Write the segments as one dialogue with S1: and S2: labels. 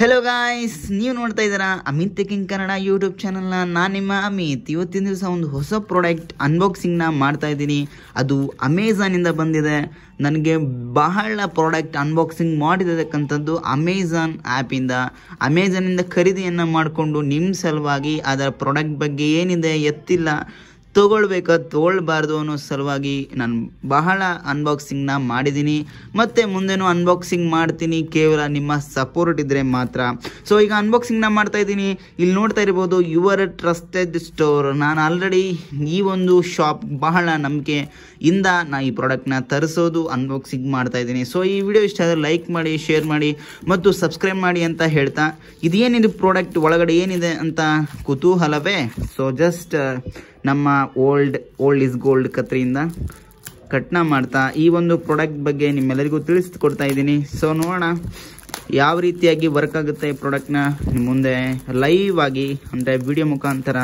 S1: hello guys ನೀವು ನೋಡ್ತಾ ಇದ್ದೀರಾ ಅಮಿತ್ ತೆಕಿಂಗ್ ಕನ್ನಡ ಯೂಟ್ಯೂಬ್ ಚಾನಲ್ನ ನಾನು ನಿಮ್ಮ ಅಮಿತ್ ಇವತ್ತಿನ ದಿವಸ ಒಂದು ಹೊಸ ಪ್ರಾಡಕ್ಟ್ ಅನ್ಬಾಕ್ಸಿಂಗ್ನ ಮಾಡ್ತಾ ಇದ್ದೀನಿ ಅದು ಅಮೇಝಾನಿಂದ ಬಂದಿದೆ ನನಗೆ ಬಹಳ ಪ್ರಾಡಕ್ಟ್ ಅನ್ಬಾಕ್ಸಿಂಗ್ ಮಾಡಿದಕ್ಕಂಥದ್ದು ಅಮೆಝಾನ್ ಆ್ಯಪಿಂದ ಅಮೇಝಾನಿಂದ ಖರೀದಿಯನ್ನು ಮಾಡಿಕೊಂಡು ನಿಮ್ಮ ಸಲುವಾಗಿ ಅದರ ಪ್ರಾಡಕ್ಟ್ ಬಗ್ಗೆ ಏನಿದೆ ಎತ್ತಿಲ್ಲ ತಗೊಳ್ಬೇಕಾ ತಗೊಳ್ಬಾರ್ದು ಅನ್ನೋ ಸಲುವಾಗಿ ನಾನು ಬಹಳ ಅನ್ಬಾಕ್ಸಿಂಗ್ನ ಮಾಡಿದ್ದೀನಿ ಮತ್ತು ಮುಂದೆನೂ ಅನ್ಬಾಕ್ಸಿಂಗ್ ಮಾಡ್ತೀನಿ ಕೇವಲ ನಿಮ್ಮ ಸಪೋರ್ಟ್ ಇದ್ದರೆ ಮಾತ್ರ ಸೊ ಈಗ ಅನ್ಬಾಕ್ಸಿಂಗ್ನ ಮಾಡ್ತಾ ಇದ್ದೀನಿ ಇಲ್ಲಿ ನೋಡ್ತಾ ಇರ್ಬೋದು ಯುವರ್ ಟ್ರಸ್ಟೆಡ್ ಸ್ಟೋರ್ ನಾನು ಆಲ್ರೆಡಿ ಈ ಒಂದು ಶಾಪ್ ಬಹಳ ನಂಬಿಕೆ ಇಂದ ನಾನು ಈ ಪ್ರಾಡಕ್ಟ್ನ ತರಿಸೋದು ಅನ್ಬಾಕ್ಸಿಂಗ್ ಮಾಡ್ತಾ ಇದ್ದೀನಿ ಸೊ ಈ ವಿಡಿಯೋ ಇಷ್ಟ ಆದರೆ ಲೈಕ್ ಮಾಡಿ ಶೇರ್ ಮಾಡಿ ಮತ್ತು ಸಬ್ಸ್ಕ್ರೈಬ್ ಮಾಡಿ ಅಂತ ಹೇಳ್ತಾ ಇದೇನಿದು ಪ್ರಾಡಕ್ಟ್ ಒಳಗಡೆ ಏನಿದೆ ಅಂತ ಕುತೂಹಲವೇ ಸೊ ಜಸ್ಟ್ ನಮ್ಮ ಓಲ್ಡ್ ಓಲ್ಡ್ ಇಸ್ ಗೋಲ್ಡ್ ಕತ್ರಿಯಿಂದ ಕಟ್ನ ಮಾಡ್ತಾ ಈ ಒಂದು ಪ್ರಾಡಕ್ಟ್ ಬಗ್ಗೆ ನಿಮ್ಮೆಲ್ಲರಿಗೂ ತಿಳಿಸ್ಕೊಡ್ತಾ ಇದ್ದೀನಿ ಸೊ ನೋಡೋಣ ಯಾವ ರೀತಿಯಾಗಿ ವರ್ಕ್ ಆಗುತ್ತೆ ಈ ಪ್ರಾಡಕ್ಟ್ನ ನಿಮ್ಮ ಮುಂದೆ ಲೈವ್ ಆಗಿ ಅಂದರೆ ವಿಡಿಯೋ ಮುಖಾಂತರ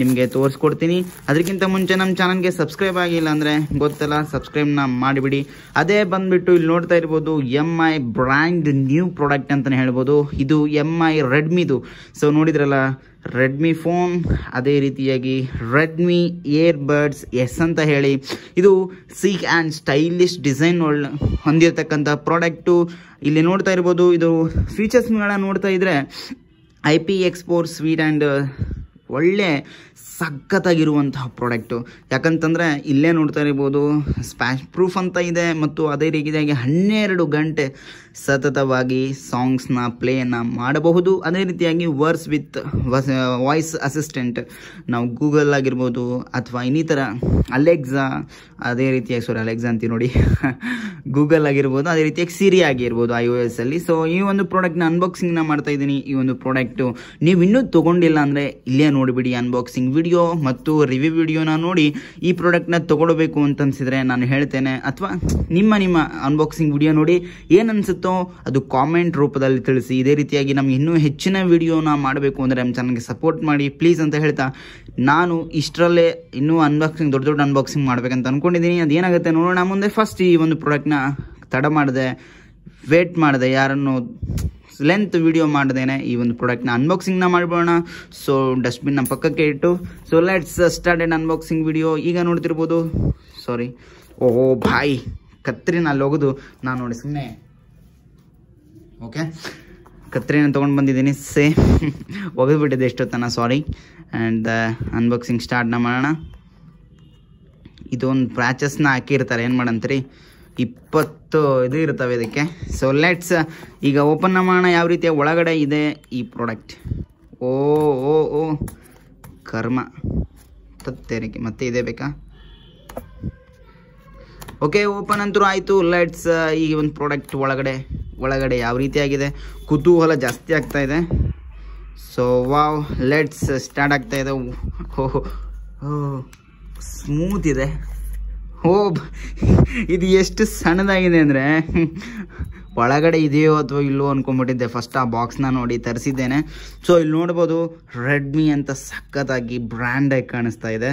S1: ನಿಮಗೆ ತೋರಿಸ್ಕೊಡ್ತೀನಿ ಅದಕ್ಕಿಂತ ಮುಂಚೆ ನಮ್ಮ ಚಾನಲ್ಗೆ ಸಬ್ಸ್ಕ್ರೈಬ್ ಆಗಿಲ್ಲ ಅಂದರೆ ಗೊತ್ತಲ್ಲ ಸಬ್ಸ್ಕ್ರೈಬ್ನ ಮಾಡಿಬಿಡಿ ಅದೇ ಬಂದುಬಿಟ್ಟು ಇಲ್ಲಿ ನೋಡ್ತಾ ಇರ್ಬೋದು M I brand new product ಅಂತಲೇ ಹೇಳ್ಬೋದು ಇದು ಎಮ್ ಐ ರೆಡ್ಮಿದು ಸೊ ನೋಡಿದ್ರಲ್ಲ ರೆಡ್ಮಿ ಫೋನ್ ಅದೇ ರೀತಿಯಾಗಿ ರೆಡ್ಮಿ ಇಯರ್ಬಡ್ಸ್ ಎಸ್ ಅಂತ ಹೇಳಿ ಇದು ಸೀಕ್ ಆ್ಯಂಡ್ ಸ್ಟೈಲಿಶ್ ಡಿಸೈನ್ ಹೊಂದಿರತಕ್ಕಂಥ ಪ್ರಾಡಕ್ಟು ಇಲ್ಲಿ ನೋಡ್ತಾ ಇರ್ಬೋದು ಇದು ಫೀಚರ್ಸ್ಗಳನ್ನ ನೋಡ್ತಾ ಇದ್ರೆ I P X four sweat and ಒಳ್ಳೆ ಸಖತ್ತಾಗಿರುವಂತಹ ಪ್ರಾಡಕ್ಟು ಯಾಕಂತಂದರೆ ಇಲ್ಲೇ ನೋಡ್ತಾ ಇರ್ಬೋದು ಸ್ಪ್ಯಾಶ್ ಪ್ರೂಫ್ ಅಂತ ಇದೆ ಮತ್ತು ಅದೇ ರೀತಿಯಾಗಿ ಹನ್ನೆರಡು ಗಂಟೆ ಸತತವಾಗಿ ಸಾಂಗ್ಸ್ನ ಪ್ಲೇಯನ್ನು ಮಾಡಬಹುದು ಅದೇ ರೀತಿಯಾಗಿ ವರ್ಸ್ ವಿತ್ ವಾಯ್ಸ್ ಅಸಿಸ್ಟೆಂಟ್ ನಾವು ಗೂಗಲ್ ಆಗಿರ್ಬೋದು ಅಥವಾ ಇನ್ನಿತರ ಅಲೆಕ್ಸಾ ಅದೇ ರೀತಿಯಾಗಿ ಸಾರಿ ಅಲೆಕ್ಸಾ ಅಂತೀವಿ ನೋಡಿ ಗೂಗಲ್ ಆಗಿರ್ಬೋದು ಅದೇ ರೀತಿಯಾಗಿ ಸಿರಿ ಆಗಿರ್ಬೋದು ಐ ಒ ಎಸ್ ಅಲ್ಲಿ ಸೊ ಈ ಒಂದು ಪ್ರಾಡಕ್ಟ್ನ ಅನ್ಬಾಕ್ಸಿಂಗ್ನ ಮಾಡ್ತಾ ಇದ್ದೀನಿ ಈ ಒಂದು ಪ್ರಾಡಕ್ಟು ನೀವು ಇನ್ನೂ ತೊಗೊಂಡಿಲ್ಲ ಅಂದರೆ ಇಲ್ಲೇ ನೋಡಿಬಿಡಿ ಅನ್ಬಾಕ್ಸಿಂಗ್ ವಿಡಿಯೋ ಮತ್ತು ರಿವ್ಯೂ ವಿಡಿಯೋನ ನೋಡಿ ಈ ಪ್ರಾಡಕ್ಟ್ನ ತೊಗೊಳ್ಬೇಕು ಅಂತ ಅನ್ಸಿದ್ರೆ ನಾನು ಹೇಳ್ತೇನೆ ಅಥವಾ ನಿಮ್ಮ ನಿಮ್ಮ ಅನ್ಬಾಕ್ಸಿಂಗ್ ವಿಡಿಯೋ ನೋಡಿ ಏನ್ ಅದು ಕಾಮೆಂಟ್ ರೂಪದಲ್ಲಿ ತಿಳಿಸಿ ಇದೇ ರೀತಿಯಾಗಿ ನಮ್ಗೆ ಇನ್ನೂ ಹೆಚ್ಚಿನ ವಿಡಿಯೋನ ಮಾಡಬೇಕು ಅಂದರೆ ನಮ್ಮ ಚಾನಲ್ಗೆ ಸಪೋರ್ಟ್ ಮಾಡಿ ಪ್ಲೀಸ್ ಅಂತ ಹೇಳ್ತಾ ನಾನು ಇಷ್ಟರಲ್ಲೇ ಇನ್ನೂ ಅನ್ಬಾಕ್ಸಿಂಗ್ ದೊಡ್ಡ ದೊಡ್ಡ ಅನ್ಬಾಕ್ಸಿಂಗ್ ಮಾಡಬೇಕಂತ ಅಂದ್ಕೊಂಡಿದ್ದೀನಿ ಅದೇನಾಗುತ್ತೆ ನೋಡೋಣ ಮುಂದೆ ಫಸ್ಟ್ ಈ ಒಂದು ಪ್ರಾಡಕ್ಟ್ನ ತಡ ಮಾಡಿದೆ ವೇಟ್ ಮಾಡಿದೆ ಯಾರನ್ನು ಲೆಂತ್ ವಿಡಿಯೋ ಮಾಡ್ದೇನೆ ಈ ಒಂದು ಪ್ರಾಡಕ್ಟ್ನ ಅನ್ಬಾಕ್ಸಿಂಗ್ನ ಮಾಡ್ಬೋಣ ಸೊ ನ ಪಕ್ಕಕ್ಕೆ ಇಟ್ಟು so let's end unboxing video ಈಗ ನೋಡ್ತಿರ್ಬೋದು ಸಾರಿ ಓ ಬಾಯ್ ಕತ್ರಿನ ಅಲ್ಲೋಗೋದು ನಾನು ನೋಡಿ ಸುಮ್ಮನೆ ಓಕೆ ಕತ್ರಿನ ತೊಗೊಂಡು ಬಂದಿದ್ದೀನಿ ಸೇ ಬಿಟ್ಟಿದೆ ಎಷ್ಟೊತ್ತನ ಸಾರಿ ಆ್ಯಂಡ್ ಅನ್ಬಾಕ್ಸಿಂಗ್ ಸ್ಟಾರ್ಟ್ನ ಮಾಡೋಣ ಇದೊಂದು ಪ್ರಾಚಸ್ನ ಹಾಕಿರ್ತಾರೆ ಏನು ಮಾಡಂತ್ರಿ ಇಪ್ಪತ್ತು ಇದು ಇರ್ತವೆ ಇದಕ್ಕೆ ಸೊ ಲೆಟ್ಸ್ ಈಗ ಓಪನ್ ಮಾಡೋಣ ಯಾವ ರೀತಿಯ ಒಳಗಡೆ ಇದೆ ಈ ಪ್ರಾಡಕ್ಟ್ ಓ ಓ ಓ ಕರ್ಮ ತತ್ತೇರಿಕೆ ಮತ್ತೆ ಇದೇ ಬೇಕಾ ಓಕೆ ಓಪನ್ ಅಂತೂ ಆಯಿತು ಲೈಟ್ಸ್ ಈ ಒಂದು ಪ್ರಾಡಕ್ಟ್ ಒಳಗಡೆ ಒಳಗಡೆ ಯಾವ ರೀತಿಯಾಗಿದೆ ಕುತೂಹಲ ಜಾಸ್ತಿ ಆಗ್ತಾ ಇದೆ ಸೊ ವಾವ್ ಲೆಟ್ಸ್ ಸ್ಟಾರ್ಟ್ ಆಗ್ತಾ ಇದೆ ಓ ಸ್ಮೂತ್ ಇದೆ ಓ ಇದು ಎಷ್ಟು ಸಣ್ಣದಾಗಿದೆ ಅಂದರೆ ಒಳಗಡೆ ಇದೆಯೋ ಅಥವಾ ಇಲ್ಲೋ ಅಂದ್ಕೊಂಬಿಟ್ಟಿದ್ದೆ ಫಸ್ಟ್ ಆ ಬಾಕ್ಸ್ನ ನೋಡಿ ತರಿಸಿದ್ದೇನೆ ಸೊ ಇಲ್ಲಿ ನೋಡ್ಬೋದು ರೆಡ್ಮಿ ಅಂತ ಸಖತ್ತಾಗಿ ಬ್ರ್ಯಾಂಡಾಗಿ ಕಾಣಿಸ್ತಾ ಇದೆ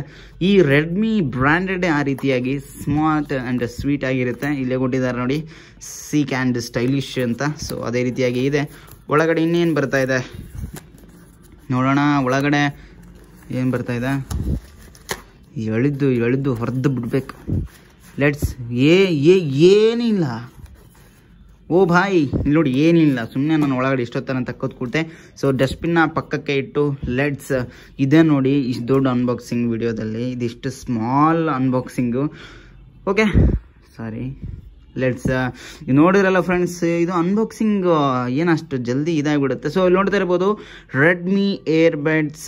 S1: ಈ ರೆಡ್ಮಿ ಬ್ರ್ಯಾಂಡೆಡ್ ಆ ರೀತಿಯಾಗಿ ಸ್ಮಾರ್ಟ್ ಆ್ಯಂಡ್ ಸ್ವೀಟ್ ಆಗಿರುತ್ತೆ ಇಲ್ಲೇ ಕೊಟ್ಟಿದ್ದಾರೆ ನೋಡಿ ಸೀಕ್ ಆ್ಯಂಡ್ ಸ್ಟೈಲಿಶ್ ಅಂತ ಸೊ ಅದೇ ರೀತಿಯಾಗಿ ಇದೆ ಒಳಗಡೆ ಇನ್ನೇನು ಬರ್ತಾ ಇದೆ ನೋಡೋಣ ಒಳಗಡೆ ಏನು ಬರ್ತಾ ಇದೆ ಎಳೆದು ಎಳೆದು ಹೊರದು ಬಿಡ್ಬೇಕು ಲೆಟ್ಸ್ ಏ ಏನಿಲ್ಲ ಓ ಬಾಯ್ ನೋಡಿ ಏನಿಲ್ಲ ಸುಮ್ಮನೆ ನಾನು ಒಳಗಡೆ ಇಷ್ಟೊತ್ತರ ಅಂತ ಕೂತೆ ಸೊ ಡಸ್ಟ್ಬಿನ್ನ ಪಕ್ಕಕ್ಕೆ ಇಟ್ಟು ಲೆಟ್ಸ್ ಇದೇ ನೋಡಿ ಇಷ್ಟು ದೊಡ್ಡ ಅನ್ಬಾಕ್ಸಿಂಗ್ ವಿಡಿಯೋದಲ್ಲಿ ಇದಿಷ್ಟು small unboxing okay sorry let's uh, ನೋಡಿದ್ರಲ್ಲ ಫ್ರೆಂಡ್ಸ್ ಇದು ಅನ್ಬಾಕ್ಸಿಂಗ್ uh, ಅಷ್ಟು ಜಲ್ದಿ ಇದಾಗಿಬಿಡುತ್ತೆ ಸೊ ಇಲ್ಲಿ ನೋಡ್ತಾ ಇರ್ಬೋದು ರೆಡ್ಮಿ ಏರ್ ಬ್ಯಾಡ್ಸ್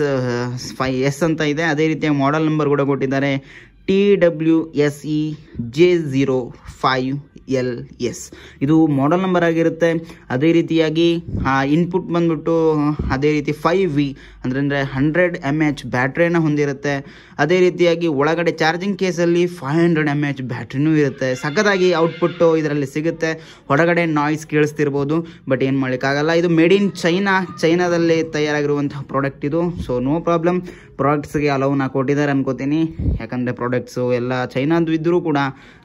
S1: ಫೈ ಎಸ್ ಅಂತ ಇದೆ ಅದೇ ರೀತಿಯ ಮಾಡೆಲ್ ನಂಬರ್ ಕೂಡ ಕೊಟ್ಟಿದ್ದಾರೆ T W S E J zero five L S ಇದು ಮಾಡಲ್ ನಂಬರ್ ಆಗಿರುತ್ತೆ ಅದೇ ರೀತಿಯಾಗಿ ಆ ಇನ್ಪುಟ್ ಬಂದ್ಬಿಟ್ಟು ಅದೇ ರೀತಿ ಫೈವ್ ವಿ ಅಂದರೆ ಹಂಡ್ರೆಡ್ ಎಮ್ ಎಚ್ ಬ್ಯಾಟ್ರಿನ ಹೊಂದಿರುತ್ತೆ ಅದೇ ರೀತಿಯಾಗಿ ಒಳಗಡೆ ಚಾರ್ಜಿಂಗ್ ಕೇಸಲ್ಲಿ ಫೈವ್ ಹಂಡ್ರೆಡ್ ಎಮ್ ಎಚ್ ಬ್ಯಾಟ್ರಿನೂ ಇರುತ್ತೆ ಸಖತ್ತಾಗಿ ಔಟ್ಪುಟ್ಟು ಇದರಲ್ಲಿ ಸಿಗುತ್ತೆ ಹೊರಗಡೆ ನಾಯ್ಸ್ ಕೇಳಿಸ್ತಿರ್ಬೋದು ಬಟ್ ಏನು ಮಾಡೋಕ್ಕಾಗಲ್ಲ ಇದು ಮೇಡ್ ಇನ್ ಚೈನಾ ಚೈನಾದಲ್ಲಿ ತಯಾರಾಗಿರುವಂತಹ ಪ್ರಾಡಕ್ಟ್ ಇದು ಸೊ ನೋ ಪ್ರಾಬ್ಲಮ್ ಪ್ರಾಡಕ್ಟ್ಸ್ಗೆ ಅಲೌನ ಕೊಟ್ಟಿದ್ದಾರೆ ಅನ್ಕೋತೀನಿ ಯಾಕಂದರೆ ಪ್ರಾಡಕ್ಟ್ಸು ಎಲ್ಲ ಚೈನಾದ್ದು ಇದ್ದರೂ ಕೂಡ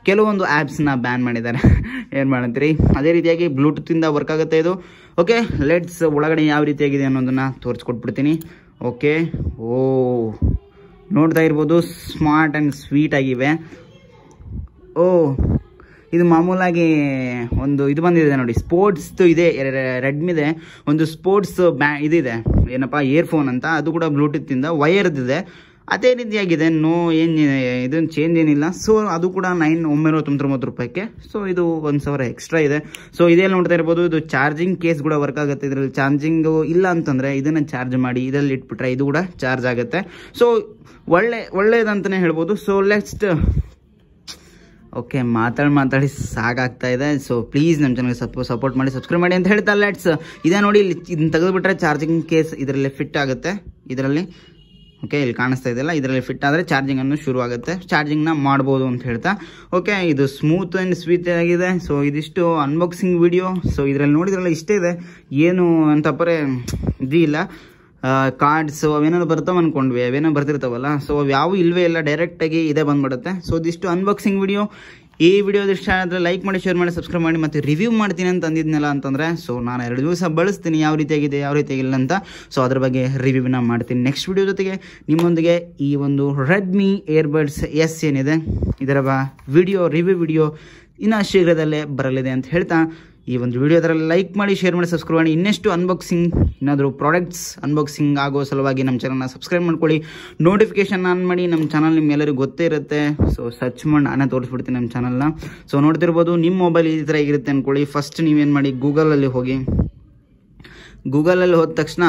S1: ಕೆಲವೊಂದು ಆ್ಯಪ್ಸ್ನ ಬ್ಯಾನ್ ಮಾಡಿದ್ದಾರೆ ಏನು ಮಾಡಂತೀರಿ ಅದೇ ರೀತಿಯಾಗಿ ಬ್ಲೂಟೂತಿಂದ ವರ್ಕ್ ಆಗುತ್ತೆ ಇದು ಓಕೆ ಲೆಟ್ಸ್ ಒಳಗಡೆ ಯಾವ ರೀತಿಯಾಗಿದೆ ಅನ್ನೋದನ್ನು ತೋರಿಸ್ಕೊಟ್ಬಿಡ್ತೀನಿ ಓಕೆ ಓ ನೋಡ್ತಾ ಇರ್ಬೋದು ಸ್ಮಾರ್ಟ್ ಆ್ಯಂಡ್ ಸ್ವೀಟ್ ಆಗಿವೆ ಓ ಇದು ಮಾಮೂಲಾಗಿ ಒಂದು ಇದು ಬಂದಿದೆ ನೋಡಿ ಸ್ಪೋರ್ಟ್ಸ್ದು ಇದೆ ರೆಡ್ಮಿದೆ ಒಂದು ಸ್ಪೋರ್ಟ್ಸ್ ಬ್ಯಾ ಇದಿದೆ ಏನಪ್ಪ ಇಯರ್ಫೋನ್ ಅಂತ ಅದು ಕೂಡ ಬ್ಲೂಟೂತಿಂದ ವೈಯರ್ದಿದೆ ಅದೇ ರೀತಿಯಾಗಿದೆ ನೋ ಏನು ಇದನ್ನು ಚೇಂಜ್ ಏನಿಲ್ಲ ಸೊ ಅದು ಕೂಡ ನೈನ್ ಒಂಬೈನೂರ ತೊಂಬತ್ತೊಂಬತ್ತು ರೂಪಾಯಿಗೆ ಸೊ ಇದು ಒಂದು ಸಾವಿರ ಎಕ್ಸ್ಟ್ರಾ ಇದೆ ಸೊ ಇದೆಲ್ಲ ನೋಡ್ತಾ ಇರ್ಬೋದು ಇದು ಚಾರ್ಜಿಂಗ್ ಕೇಸ್ ಕೂಡ ವರ್ಕ್ ಆಗುತ್ತೆ ಇದರಲ್ಲಿ ಚಾರ್ಜಿಂಗು ಇಲ್ಲ ಅಂತಂದರೆ ಇದನ್ನು ಚಾರ್ಜ್ ಮಾಡಿ ಇದರಲ್ಲಿ ಇಟ್ಬಿಟ್ರೆ ಇದು ಕೂಡ ಚಾರ್ಜ್ ಆಗುತ್ತೆ ಸೊ ಒಳ್ಳೆ ಒಳ್ಳೇದಂತಲೇ ಹೇಳ್ಬೋದು ಸೊ ನೆಕ್ಸ್ಟ್ ಓಕೆ ಮಾತಾಡಿ ಮಾತಾಡಿ ಸಾಕಾಗ್ತಾ ಇದೆ ಸೊ ಪ್ಲೀಸ್ ನಮ್ಮ ಜನಕ್ಕೆ ಸಪ್ ಸಪೋರ್ಟ್ ಮಾಡಿ ಸಬ್ಸ್ಕ್ರೈಬ್ ಮಾಡಿ ಅಂತ ಹೇಳ್ತಾ ಲೆಟ್ಸ್ ಇದೇ ನೋಡಿ ಇಲ್ಲಿ ಇದನ್ನು ತೆಗೆದುಬಿಟ್ರೆ ಚಾರ್ಜಿಂಗ್ ಕೇಸ್ ಇದರಲ್ಲಿ ಫಿಟ್ ಆಗುತ್ತೆ ಇದರಲ್ಲಿ ಓಕೆ ಇಲ್ಲಿ ಕಾಣಿಸ್ತಾ ಇದೆಯಲ್ಲ ಇದರಲ್ಲಿ ಫಿಟ್ ಆದರೆ ಚಾರ್ಜಿಂಗನ್ನು ಶುರುವಾಗುತ್ತೆ ಚಾರ್ಜಿಂಗ್ನ ಮಾಡ್ಬೋದು ಅಂತ ಹೇಳ್ತಾ ಓಕೆ ಇದು ಸ್ಮೂತ್ ಆ್ಯಂಡ್ ಸ್ವೀಟ್ ಆಗಿದೆ ಸೊ ಇದಿಷ್ಟು ಅನ್ಬಾಕ್ಸಿಂಗ್ ವಿಡಿಯೋ ಸೊ ಇದರಲ್ಲಿ ನೋಡಿದ್ರಲ್ಲ ಇಷ್ಟೇ ಇದೆ ಏನು ಅಂತ ಪರೇ ಇಲ್ಲ ಕಾರ್ಡ್ಸು ಅವೇನಾದ್ರು ಬರ್ತಾವೆ ಅಂದ್ಕೊಂಡ್ವಿ ಅವೇನೋ ಬರ್ತಿರ್ತಾವಲ್ಲ ಸೊ ಅವು ಯಾವೂ ಇಲ್ವೇ ಇಲ್ಲ ಡೈರೆಕ್ಟಾಗಿ ಇದೇ ಬಂದ್ಬಿಡುತ್ತೆ ಸೊ ಇದಿಷ್ಟು ಅನ್ಬಾಕ್ಸಿಂಗ್ ವಿಡಿಯೋ ಈ ವಿಡಿಯೋದ ಇಷ್ಟ ಆದರೆ ಲೈಕ್ ಮಾಡಿ ಶೇರ್ ಮಾಡಿ ಸಬ್ಸ್ಕ್ರೈಬ್ ಮಾಡಿ ಮತ್ತು ರಿವ್ಯೂ ಮಾಡ್ತೀನಿ ಅಂತ ಅಂದಿದ್ನಲ್ಲ ಅಂತಂದರೆ ಸೊ ನಾನು ಎರಡು ದಿವಸ ಬಳಸ್ತೀನಿ ಯಾವ ರೀತಿಯಾಗಿದೆ ಯಾವ ರೀತಿಯಾಗಿಲ್ಲ ಅಂತ ಸೊ ಅದ್ರ ಬಗ್ಗೆ ರಿವ್ಯೂನ ಮಾಡ್ತೀನಿ ನೆಕ್ಸ್ಟ್ ವಿಡಿಯೋ ಜೊತೆಗೆ ನಿಮ್ಮೊಂದಿಗೆ ಈ ಒಂದು ರೆಡ್ಮಿ ಏರ್ಬಡ್ಸ್ ಎಸ್ ಏನಿದೆ ಇದರ ವಿಡಿಯೋ ರಿವ್ಯೂ ವಿಡಿಯೋ ಇನ್ನೂ ಶೀಘ್ರದಲ್ಲೇ ಬರಲಿದೆ ಅಂತ ಹೇಳ್ತಾ ಈ ಒಂದು ವಿಡಿಯೋದಲ್ಲಿ ಲೈಕ್ ಮಾಡಿ ಶೇರ್ ಮಾಡಿ ಸಬ್ಸ್ಕ್ರೈಬ್ ಮಾಡಿ ಇನ್ನೆಷ್ಟು ಅನ್ಬಾಕ್ಸಿಂಗ್ ಏನಾದರೂ ಪ್ರಾಡಕ್ಟ್ಸ್ ಅನ್ಬಾಕ್ಸಿಂಗ್ ಆಗೋ ಸಲುವಾಗಿ ನಮ್ಮ ಚಾನಲ್ನ ಸಬ್ಸ್ಕ್ರೈಬ್ ಮಾಡ್ಕೊಳ್ಳಿ ನೋಟಿಫಿಕೇಶನ್ ಆನ್ ಮಾಡಿ ನಮ್ಮ ಚಾನಲ್ ಎಲ್ಲರಿಗೂ ಗೊತ್ತೇ ಇರುತ್ತೆ ಸೊ ಸರ್ಚ್ ಮಾಡಿ ನಾನೇ ತೋರಿಸ್ಬಿಡ್ತೀನಿ ನಮ್ಮ ಚಾನಲ್ನ ಸೊ ನೋಡ್ತಿರ್ಬೋದು ನಿಮ್ಮ ಮೊಬೈಲ್ ಈ ಥರ ಇರುತ್ತೆ ಅಂದ್ಕೊಳ್ಳಿ ಫಸ್ಟ್ ನೀವೇನು ಮಾಡಿ ಗೂಗಲಲ್ಲಿ ಹೋಗಿ ಗೂಗಲಲ್ಲಿ ಹೋದ ತಕ್ಷಣ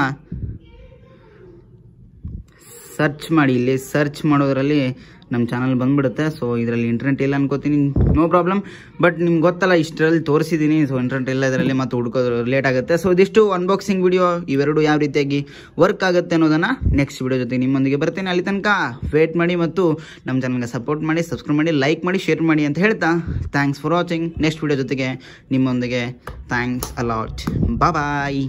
S1: ಸರ್ಚ್ ಮಾಡಿ ಇಲ್ಲಿ ಸರ್ಚ್ ಮಾಡೋದ್ರಲ್ಲಿ ನಮ್ಮ ಚಾನಲ್ ಬಂದ್ಬಿಡುತ್ತೆ ಸೊ ಇದರಲ್ಲಿ ಇಂಟರ್ನೆಟ್ ಇಲ್ಲ ಅನ್ಕೋತೀನಿ ನೋ ಪ್ರಾಬ್ಲಮ್ ಬಟ್ ನಿಮ್ಗೆ ಗೊತ್ತಲ್ಲ ಇಷ್ಟರಲ್ಲಿ ತೋರಿಸಿದ್ದೀನಿ ಸೊ ಇಂಟರ್ನೆಟ್ ಇಲ್ಲ ಇದರಲ್ಲಿ ಮತ್ತೆ ಹುಡುಕೋದು ಲೇಟ್ ಆಗುತ್ತೆ ಸೊ ಇದಿಷ್ಟು ಅನ್ಬಾಕ್ಸಿಂಗ್ ವಿಡಿಯೋ ಇವೆರಡು ಯಾವ ರೀತಿಯಾಗಿ ವರ್ಕ್ ಆಗುತ್ತೆ ಅನ್ನೋದನ್ನು ನೆಕ್ಸ್ಟ್ ವಿಡಿಯೋ ಜೊತೆ ನಿಮ್ಮೊಂದಿಗೆ ಬರ್ತೇನೆ ಅಲ್ಲಿ ತನಕ ವೇಟ್ ಮಾಡಿ ಮತ್ತು ನಮ್ಮ ಚಾನಲ್ಗೆ ಸಪೋರ್ಟ್ ಮಾಡಿ ಸಬ್ಸ್ಕ್ರೈಬ್ ಮಾಡಿ ಲೈಕ್ ಮಾಡಿ ಶೇರ್ ಮಾಡಿ ಅಂತ ಹೇಳ್ತಾ thanks for watching next video ಜೊತೆಗೆ ನಿಮ್ಮೊಂದಿಗೆ ಥ್ಯಾಂಕ್ಸ್ ಅಲಾಟ್ ಬಾಯ್